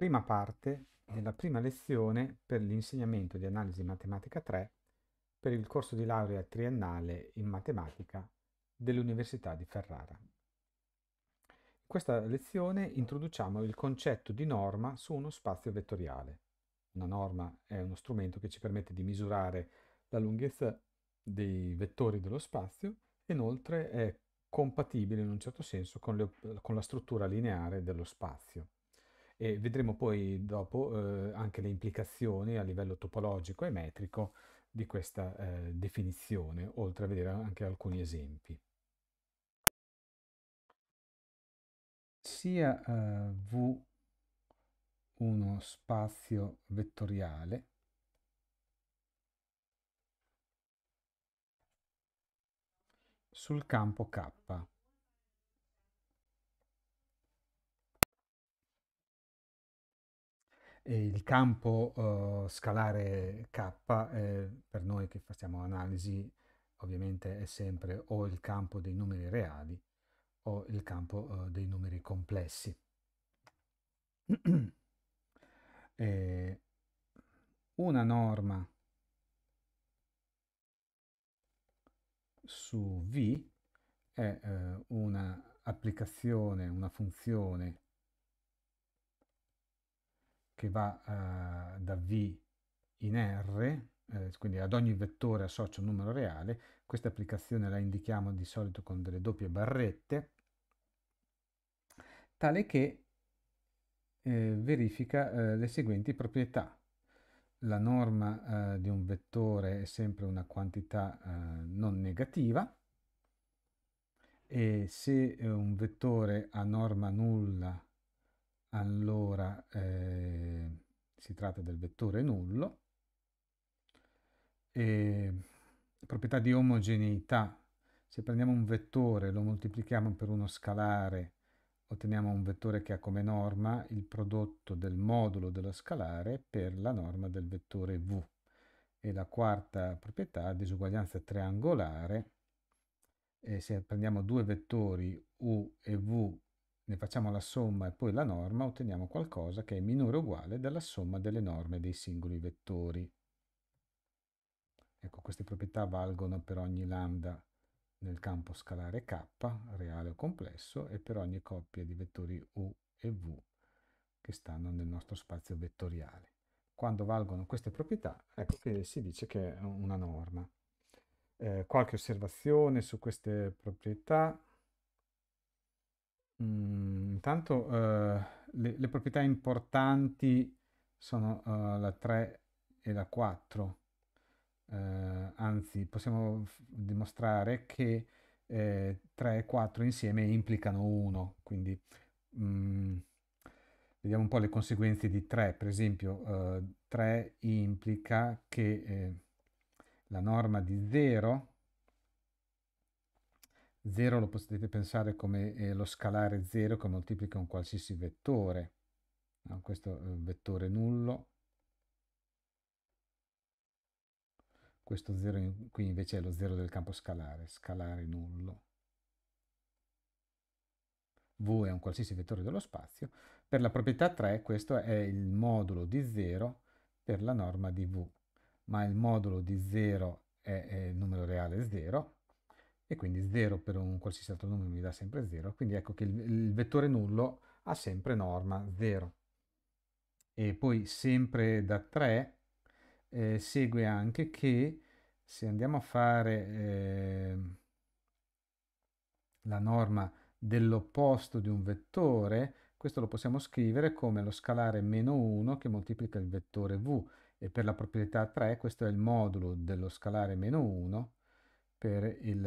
Prima parte della prima lezione per l'insegnamento di analisi matematica 3 per il corso di laurea triennale in matematica dell'Università di Ferrara. In questa lezione introduciamo il concetto di norma su uno spazio vettoriale. Una norma è uno strumento che ci permette di misurare la lunghezza dei vettori dello spazio, e inoltre è compatibile in un certo senso con, le, con la struttura lineare dello spazio e vedremo poi dopo eh, anche le implicazioni a livello topologico e metrico di questa eh, definizione, oltre a vedere anche alcuni esempi. Sia eh, V uno spazio vettoriale sul campo K. il campo eh, scalare K, eh, per noi che facciamo analisi, ovviamente è sempre o il campo dei numeri reali o il campo eh, dei numeri complessi. eh, una norma su V è eh, una una funzione che va eh, da V in R, eh, quindi ad ogni vettore associo un numero reale, questa applicazione la indichiamo di solito con delle doppie barrette, tale che eh, verifica eh, le seguenti proprietà. La norma eh, di un vettore è sempre una quantità eh, non negativa e se un vettore ha norma nulla allora eh, si tratta del vettore nullo, e proprietà di omogeneità, se prendiamo un vettore lo moltiplichiamo per uno scalare, otteniamo un vettore che ha come norma il prodotto del modulo dello scalare per la norma del vettore v. E la quarta proprietà, disuguaglianza triangolare, e eh, se prendiamo due vettori u e v ne facciamo la somma e poi la norma, otteniamo qualcosa che è minore o uguale della somma delle norme dei singoli vettori. Ecco, queste proprietà valgono per ogni lambda nel campo scalare k, reale o complesso, e per ogni coppia di vettori u e v che stanno nel nostro spazio vettoriale. Quando valgono queste proprietà, ecco che si dice che è una norma. Eh, qualche osservazione su queste proprietà? Mm, intanto eh, le, le, proprietà importanti sono eh, la 3 e la 4. Eh, anzi, possiamo dimostrare che 3 eh, e 4 insieme implicano 1, quindi mm, vediamo un po' le conseguenze di 3. Per esempio, 3 eh, implica che eh, la norma di 0 0 lo potete pensare come eh, lo scalare 0 che moltiplica un qualsiasi vettore, no? questo è eh, un vettore nullo, questo 0 in, qui invece è lo 0 del campo scalare, scalare nullo. V è un qualsiasi vettore dello spazio, per la proprietà 3 questo è il modulo di 0 per la norma di V, ma il modulo di 0 è, è il numero reale 0, e quindi 0 per un qualsiasi altro numero mi dà sempre 0, quindi ecco che il, il vettore nullo ha sempre norma 0. E poi sempre da 3 eh, segue anche che se andiamo a fare eh, la norma dell'opposto di un vettore, questo lo possiamo scrivere come lo scalare meno 1 che moltiplica il vettore v e per la proprietà 3 questo è il modulo dello scalare meno 1 per il,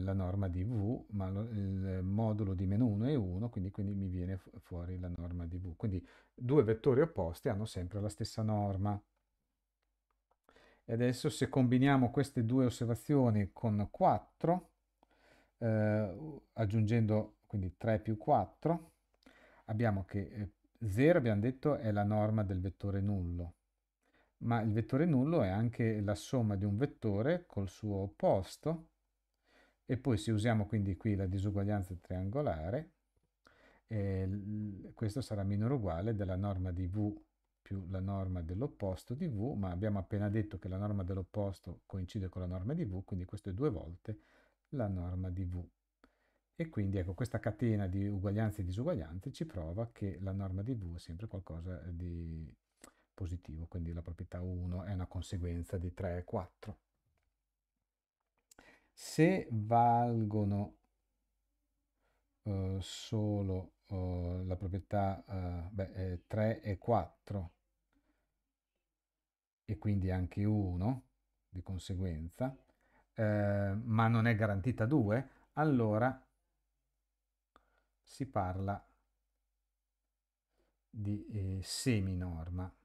la norma di V, ma lo, il modulo di meno 1 è 1, quindi, quindi mi viene fuori la norma di V. Quindi due vettori opposti hanno sempre la stessa norma. E adesso se combiniamo queste due osservazioni con 4, eh, aggiungendo quindi 3 più 4, abbiamo che 0, eh, abbiamo detto, è la norma del vettore nullo ma il vettore nullo è anche la somma di un vettore col suo opposto e poi se usiamo quindi qui la disuguaglianza triangolare, eh, questo sarà minore o uguale della norma di V più la norma dell'opposto di V, ma abbiamo appena detto che la norma dell'opposto coincide con la norma di V, quindi questo è due volte la norma di V. E quindi ecco, questa catena di uguaglianze e disuguaglianze ci prova che la norma di V è sempre qualcosa di positivo, quindi la proprietà 1 è una conseguenza di 3 e 4. Se valgono eh, solo eh, la proprietà eh, beh, 3 e 4 e quindi anche 1 di conseguenza, eh, ma non è garantita 2, allora si parla di eh, seminorma.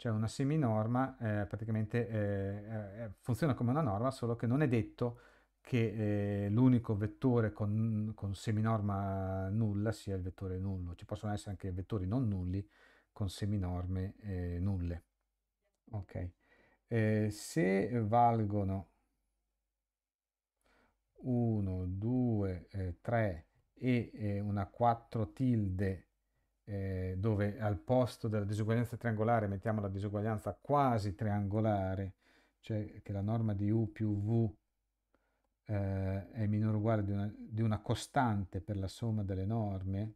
cioè una seminorma eh, praticamente eh, eh, eh, funziona come una norma, solo che non è detto che eh, l'unico vettore con, con, seminorma nulla sia il vettore nullo, ci possono essere anche vettori non nulli con seminorme eh, nulle. Ok, se valgono 1, 2, 3 e una 4 tilde eh, dove al posto della disuguaglianza triangolare mettiamo la disuguaglianza quasi triangolare, cioè che la norma di U più V eh, è minore o uguale di una, di una costante per la somma delle norme,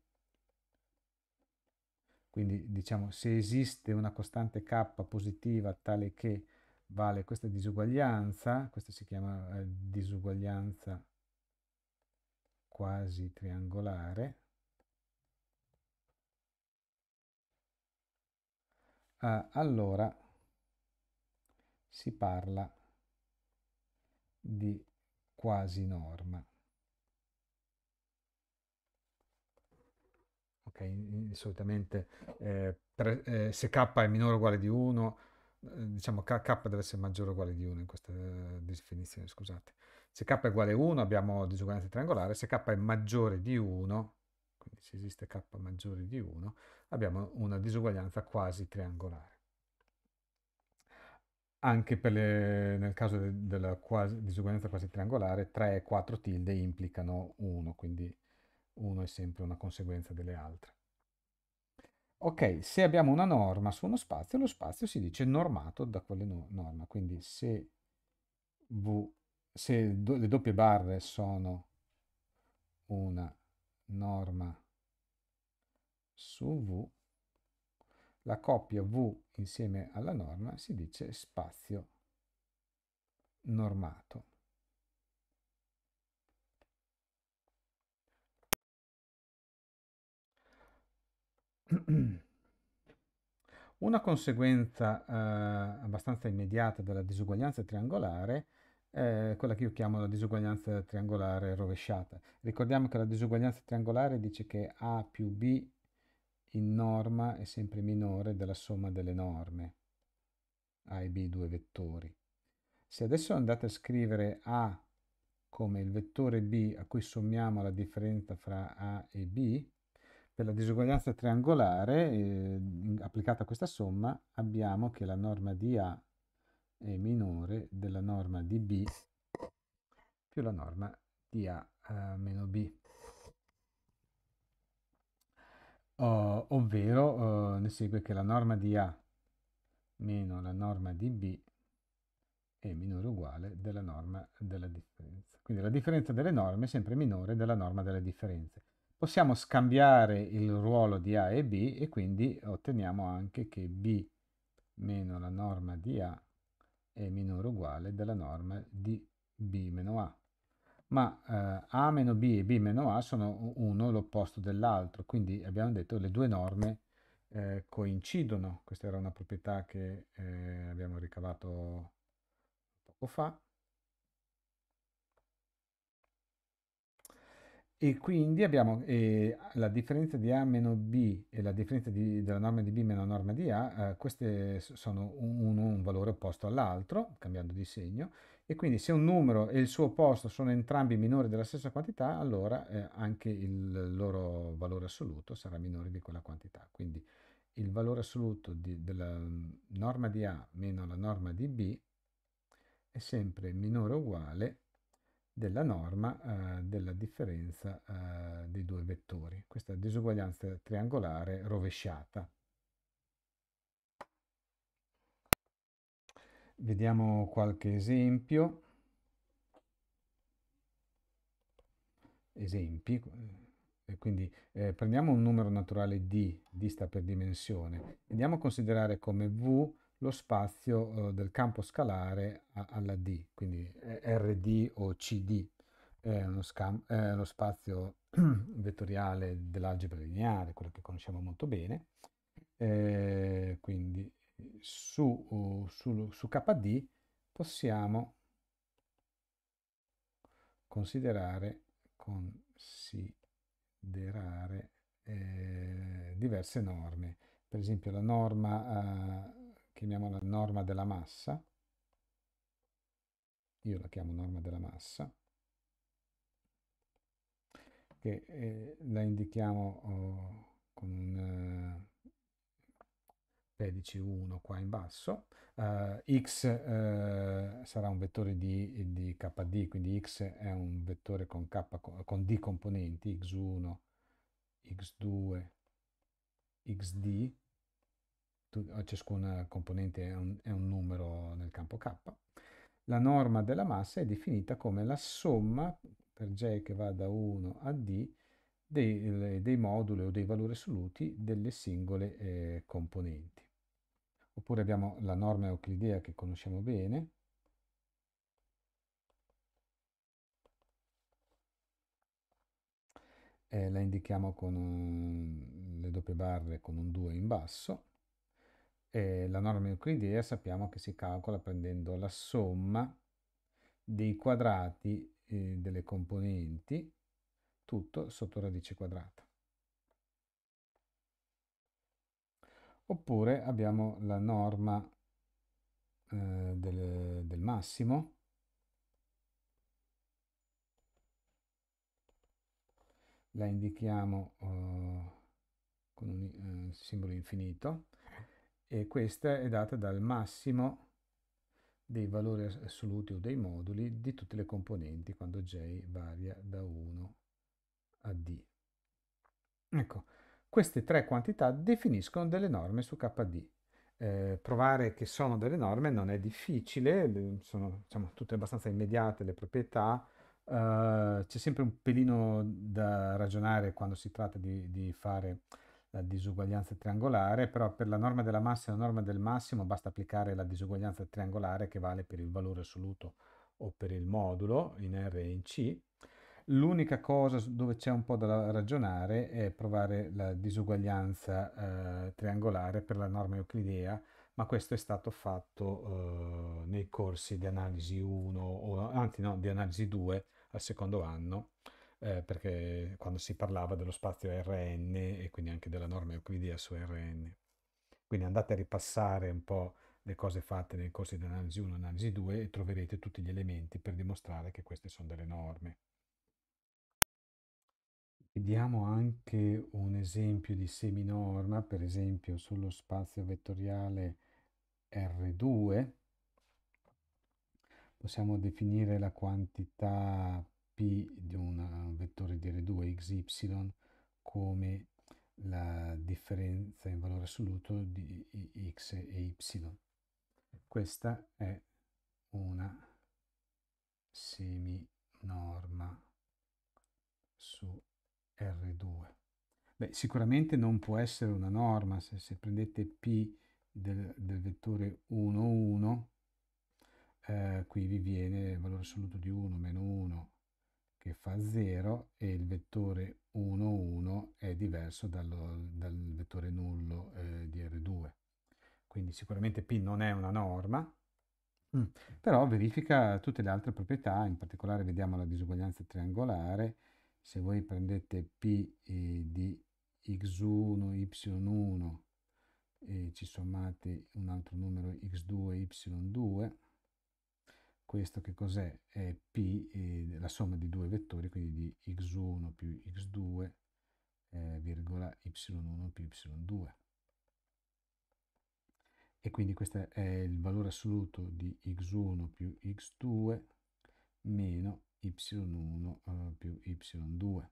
quindi diciamo se esiste una costante k positiva tale che vale questa disuguaglianza, questa si chiama eh, disuguaglianza quasi triangolare, ah, allora si parla di quasi norma. Ok, solitamente eh, eh, se k è minore o uguale di 1, eh, diciamo k, k deve essere maggiore o uguale di 1 in questa eh, definizione, scusate. Se k è uguale a 1 abbiamo disuguaglianza triangolare, se k è maggiore di 1 quindi se esiste k maggiore di 1, abbiamo una disuguaglianza quasi triangolare. Anche le, nel caso de, della quasi, disuguaglianza quasi triangolare, 3 e 4 tilde implicano 1, quindi 1 è sempre una conseguenza delle altre. Ok, se abbiamo una norma su uno spazio, lo spazio si dice normato da quella norma, quindi se, v, se do, le doppie barre sono una norma su V, la coppia V insieme alla norma si dice spazio normato. Una conseguenza eh, abbastanza immediata della disuguaglianza triangolare eh, quella che io chiamo la disuguaglianza triangolare rovesciata. Ricordiamo che la disuguaglianza triangolare dice che A più B in norma è sempre minore della somma delle norme, A e B due vettori. Se adesso andate a scrivere A come il vettore B a cui sommiamo la differenza fra A e B, per la disuguaglianza triangolare eh, applicata a questa somma abbiamo che la norma di A è minore della norma di B più la norma di A eh, meno B. Oh, ovvero oh, ne segue che la norma di A meno la norma di B è minore o uguale della norma della differenza. Quindi la differenza delle norme è sempre minore della norma delle differenze. Possiamo scambiare il ruolo di A e B e quindi otteniamo anche che B meno la norma di A è minore o uguale della norma di b-a. Ma eh, a b e b a sono uno l'opposto dell'altro, quindi abbiamo detto che le due norme eh, coincidono. Questa era una proprietà che eh, abbiamo ricavato poco fa e quindi abbiamo eh, la differenza di A meno B e la differenza di, della norma di B meno la norma di A, eh, queste sono uno un valore opposto all'altro, cambiando di segno, e quindi se un numero e il suo opposto sono entrambi minori della stessa quantità, allora eh, anche il loro valore assoluto sarà minore di quella quantità. Quindi il valore assoluto di, della norma di A meno la norma di B è sempre minore o uguale della norma eh, della differenza eh, dei due vettori, questa disuguaglianza triangolare rovesciata. Vediamo qualche esempio. Esempi, eh, quindi eh, prendiamo un numero naturale d, d sta per dimensione, andiamo a considerare come v lo spazio eh, del campo scalare alla D, quindi eh, RD o CD, è uno, scam- è uno spazio vettoriale dell'algebra lineare, quello che conosciamo molto bene, eh, quindi su, su, su KD possiamo considerare, considerare eh, diverse norme, per esempio la norma eh, chiamiamola norma della massa, io la chiamo norma della massa, che eh, la indichiamo oh, con un eh, 1 qua in basso, uh, x uh, sarà un vettore di, di, kd, quindi x è un vettore con, k, con d componenti, x1, x2, xd, ciascuna componente è un, è un numero nel campo K. La norma della massa è definita come la somma, per J che va da 1 a D, dei, dei, moduli o dei valori assoluti delle singole eh, componenti. Oppure abbiamo la norma euclidea che conosciamo bene, eh, la indichiamo con un, le doppie barre con un 2 in basso, eh, la norma euclidea sappiamo che si calcola prendendo la somma dei quadrati eh, delle componenti, tutto sotto radice quadrata. Oppure abbiamo la norma eh, del, del massimo, la indichiamo eh, con un eh, simbolo infinito e questa è data dal massimo dei valori assoluti o dei moduli di tutte le componenti quando j varia da 1 a d. Ecco, queste tre quantità definiscono delle norme su KD. Eh, provare che sono delle norme non è difficile, sono diciamo, tutte abbastanza immediate le proprietà, eh, c'è sempre un pelino da ragionare quando si tratta di, di fare la disuguaglianza triangolare, però per la norma della massa e la norma del massimo basta applicare la disuguaglianza triangolare che vale per il valore assoluto o per il modulo in R e in C. L'unica cosa dove c'è un po' da ragionare è provare la disuguaglianza eh, triangolare per la norma euclidea, ma questo è stato fatto eh, nei corsi di analisi 1, o, anzi no, di analisi 2 al secondo anno, eh, perché quando si parlava dello spazio Rn e quindi anche della norma euclidea su Rn. Quindi andate a ripassare un po' le cose fatte nei corsi di analisi 1 e analisi 2 e troverete tutti gli elementi per dimostrare che queste sono delle norme. Vediamo anche un esempio di seminorma, per esempio sullo spazio vettoriale R2. Possiamo definire la quantità P di un eh, vettore di R2 XY come la differenza in valore assoluto di X e Y. Questa è una seminorma su R2. Beh, sicuramente non può essere una norma, se, se prendete P del, del vettore 1, 1, eh, qui vi viene il valore assoluto di 1 meno 1 che fa 0 e il vettore 1, 1 è diverso dal, dal vettore nullo eh, di R2. Quindi sicuramente P non è una norma, mm. però verifica tutte le altre proprietà, in particolare vediamo la disuguaglianza triangolare, se voi prendete P eh, di x1, y1 e ci sommate un altro numero x2, y2, questo che cos'è? È P, eh, la somma di due vettori, quindi di x1 più x2, eh, virgola y1 più y2. E quindi questo è il valore assoluto di x1 più x2 meno y1 eh, più y2.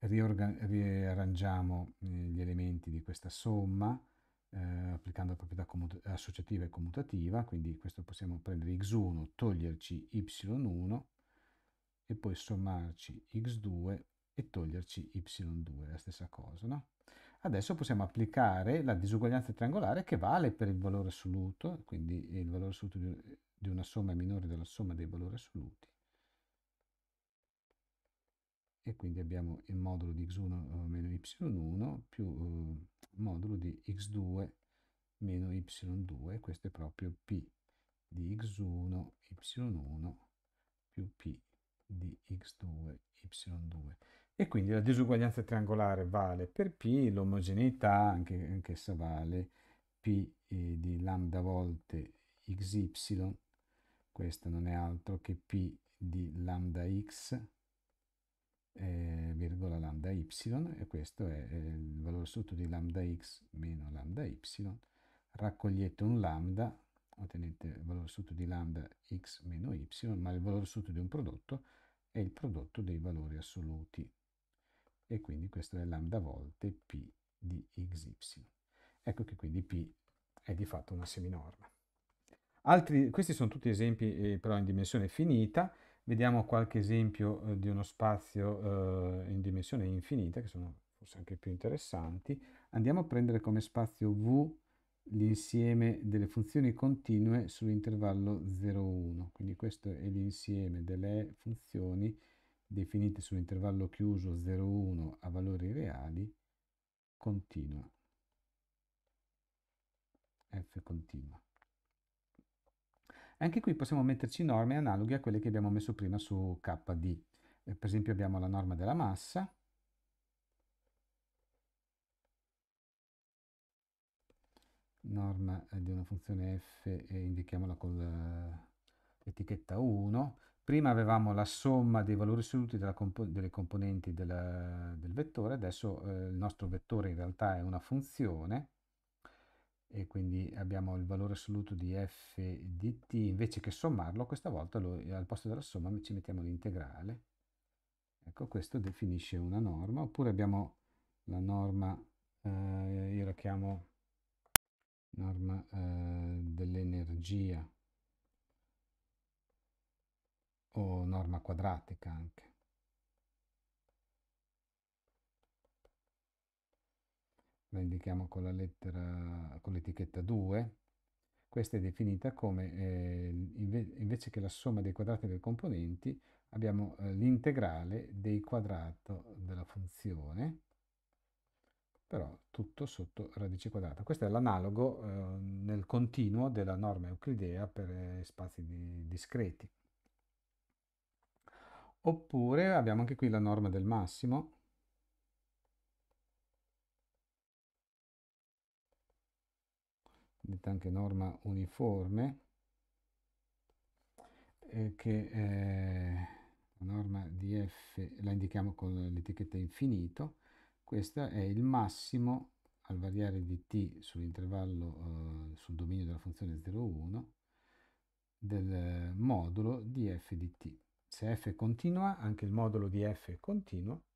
Riorgan riarrangiamo eh, gli elementi di questa somma, eh, applicando la proprietà comut- associativa e commutativa, quindi questo possiamo prendere x1, toglierci y1 e poi sommarci x2 e toglierci y2, la stessa cosa. No? Adesso possiamo applicare la disuguaglianza triangolare che vale per il valore assoluto, quindi il valore assoluto di una somma è minore della somma dei valori assoluti e quindi abbiamo il modulo di x1 eh, meno y1 più eh, modulo di x2 meno y2, questo è proprio p di x1 y1 più p di x2 y2 e quindi la disuguaglianza triangolare vale per p, l'omogeneità anche, anch'essa vale p eh, di lambda volte xy, questo non è altro che p di lambda x eh, virgola lambda y e questo è, è il valore sotto di lambda x meno lambda y raccogliete un lambda ottenete il valore sotto di lambda x meno y ma il valore sotto di un prodotto è il prodotto dei valori assoluti e quindi questo è lambda volte p di xy ecco che quindi p è di fatto una seminorma Altri, questi sono tutti esempi eh, però in dimensione finita Vediamo qualche esempio eh, di uno spazio eh, in dimensione infinita, che sono forse anche più interessanti. Andiamo a prendere come spazio V l'insieme delle funzioni continue sull'intervallo 0,1. Quindi questo è l'insieme delle funzioni definite sull'intervallo chiuso 0,1 a valori reali continua. F continua. Anche qui possiamo metterci norme analoghe a quelle che abbiamo messo prima su KD. Eh, per esempio abbiamo la norma della massa, norma eh, di una funzione f e indichiamola con l'etichetta eh, 1. Prima avevamo la somma dei valori assoluti compo delle componenti della, del vettore, adesso eh, il nostro vettore in realtà è una funzione, e quindi abbiamo il valore assoluto di f di t, invece che sommarlo, questa volta lo, eh, al posto della somma ci mettiamo l'integrale. Ecco, questo definisce una norma, oppure abbiamo la norma, eh, io la chiamo norma eh, dell'energia o norma quadratica anche. la indichiamo con la lettera, con l'etichetta 2, questa è definita come, eh, invece che la somma dei quadrati dei componenti, abbiamo eh, l'integrale dei quadrati della funzione, però tutto sotto radice quadrata. Questo è l'analogo eh, nel continuo della norma euclidea per eh, spazi di, discreti. Oppure abbiamo anche qui la norma del massimo, detta anche norma uniforme, eh, che eh, la norma DF la indichiamo con l'etichetta infinito, questo è il massimo al variare di t sull'intervallo eh, sul dominio della funzione 0,1 del modulo di f di t. Se f continua, anche il modulo di f è continuo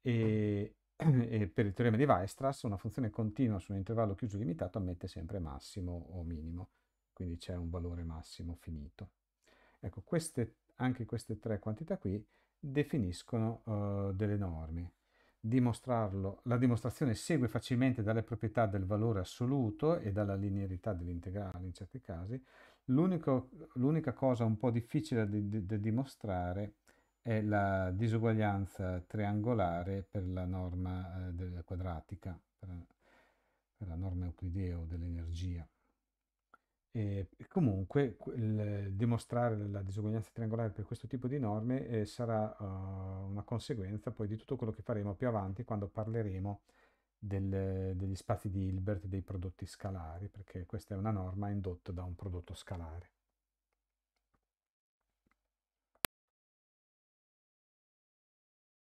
e e per il teorema di Weierstrass una funzione continua su un intervallo chiuso limitato ammette sempre massimo o minimo, quindi c'è un valore massimo finito. Ecco, queste, anche queste tre quantità qui definiscono uh, delle norme. la dimostrazione segue facilmente dalle proprietà del valore assoluto e dalla linearità dell'integrale in certi casi. l'unica cosa un po' difficile da di, di, di dimostrare è la disuguaglianza triangolare per la norma eh, quadratica, per, per, la norma euclidea o dell'energia. E comunque il, dimostrare la disuguaglianza triangolare per questo tipo di norme eh, sarà uh, una conseguenza poi di tutto quello che faremo più avanti quando parleremo del, degli spazi di Hilbert dei prodotti scalari, perché questa è una norma indotta da un prodotto scalare.